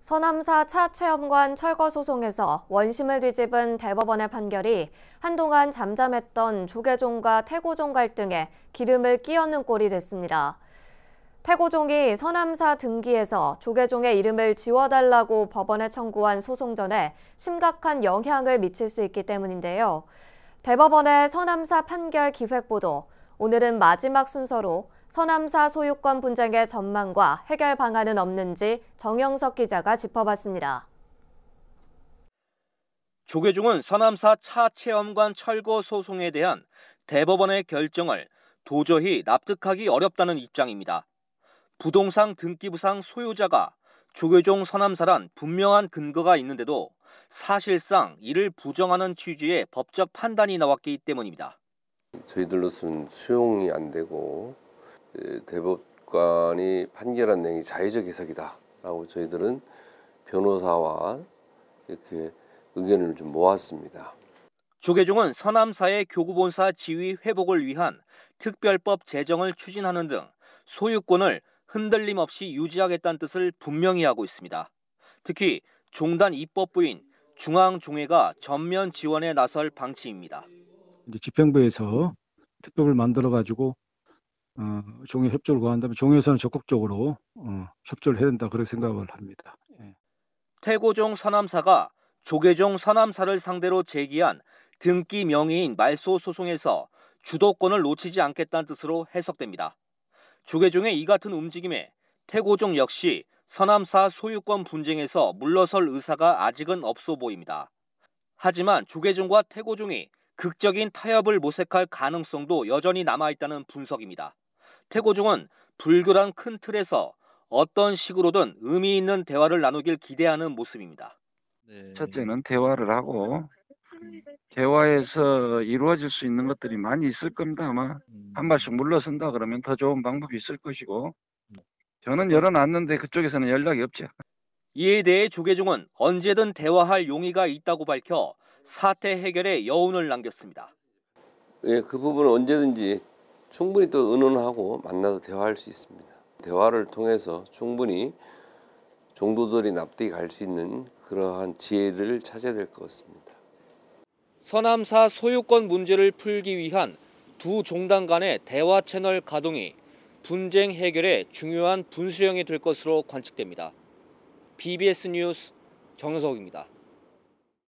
서남사 차체험관 철거 소송에서 원심을 뒤집은 대법원의 판결이 한동안 잠잠했던 조계종과 태고종 갈등에 기름을 끼얹는 꼴이 됐습니다. 태고종이 서남사 등기에서 조계종의 이름을 지워달라고 법원에 청구한 소송 전에 심각한 영향을 미칠 수 있기 때문인데요. 대법원의 서남사 판결 기획보도, 오늘은 마지막 순서로 서남사 소유권 분쟁의 전망과 해결 방안은 없는지 정영석 기자가 짚어봤습니다. 조계종은 서남사 차체험관 철거 소송에 대한 대법원의 결정을 도저히 납득하기 어렵다는 입장입니다. 부동산 등기부상 소유자가 조계종 서남사란 분명한 근거가 있는데도 사실상 이를 부정하는 취지의 법적 판단이 나왔기 때문입니다. 저희들로서는 수용이 안 되고 대법관이 판결한 내용이 자의적 해석이다라고 저희들은 변호사와 이렇게 의견을 좀 모았습니다. 조계종은 서남사의 교구본사 지위 회복을 위한 특별법 제정을 추진하는 등 소유권을 흔들림 없이 유지하겠다는 뜻을 분명히 하고 있습니다. 특히 종단 입법부인 중앙종회가 전면 지원에 나설 방침입니다. 이제 집행부에서 특법을 만들어 가지고 어, 종회 협조를 구한다면 종회에서는 적극적으로 어, 협조를 해야 된다 그런 생각을 음. 합니다. 예. 태고종 서남사가 조계종 서남사를 상대로 제기한 등기 명의인 말소 소송에서 주도권을 놓치지 않겠다는 뜻으로 해석됩니다. 조계종의 이 같은 움직임에 태고종 역시 서남사 소유권 분쟁에서 물러설 의사가 아직은 없어 보입니다. 하지만 조계종과 태고종이 극적인 타협을 모색할 가능성도 여전히 남아있다는 분석입니다. 태고종은 불교란 큰 틀에서 어떤 식으로든 의미 있는 대화를 나누길 기대하는 모습입니다. 네. 첫째는 대화를 하고 대화에서 이루어질 수 있는 것들이 많이 있을 겁니다. 아마 음. 한 발씩 물러선다 그러면 더 좋은 방법이 있을 것이고 음. 저는 열어놨는데 그쪽에서는 연락이 없죠. 이에 대해 조계종은 언제든 대화할 용의가 있다고 밝혀 사태 해결에 여운을 남겼습니다. 예, 그 부분은 언제든지 충분히 또 의논하고 만나서 대화할 수 있습니다. 대화를 통해서 충분히 종도들이 납득이 갈 수 있는 그러한 지혜를 찾아야 될 것 같습니다. 서남사 소유권 문제를 풀기 위한 두 종당 간의 대화 채널 가동이 분쟁 해결에 중요한 분수령이 될 것으로 관측됩니다. BBS 뉴스 정현석입니다.